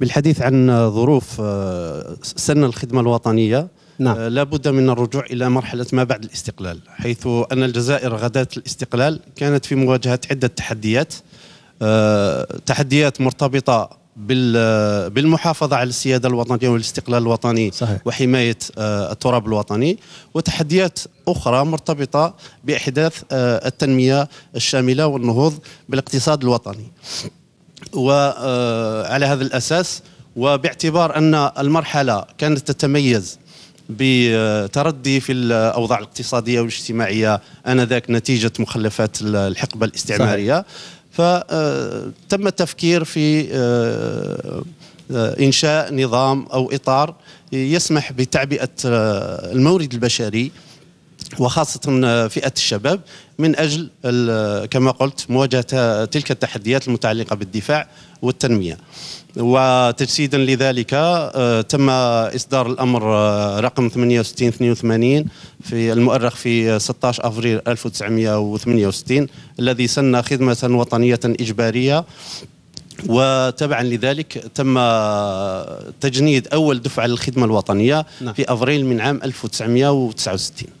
بالحديث عن ظروف آه، سن الخدمة الوطنية آه، نعم. لا بد من الرجوع إلى مرحلة ما بعد الاستقلال حيث أن الجزائر غداة الاستقلال كانت في مواجهة عدة تحديات آه، تحديات مرتبطة بالمحافظة على السيادة الوطنية والاستقلال الوطني صحيح. وحماية التراب الوطني وتحديات أخرى مرتبطة بإحداث التنمية الشاملة والنهوض بالاقتصاد الوطني وعلى آه، هذا الأساس وباعتبار أن المرحلة كانت تتميز بتردي في الاوضاع الاقتصاديه والاجتماعيه انذاك نتيجه مخلفات الحقبه الاستعماريه صحيح. فتم آه، التفكير في آه، انشاء نظام او اطار يسمح بتعبئه المورد البشري وخاصة آه، فئة الشباب من أجل آه، كما قلت مواجهة آه، تلك التحديات المتعلقة بالدفاع والتنمية وتجسيدا لذلك تم إصدار الأمر رقم 6882 في المؤرخ في 16 أفريل 1968 الذي سن خدمة وطنية إجبارية وتبعا لذلك تم تجنيد أول دفعة للخدمة الوطنية نعم. في أفريل من عام 1969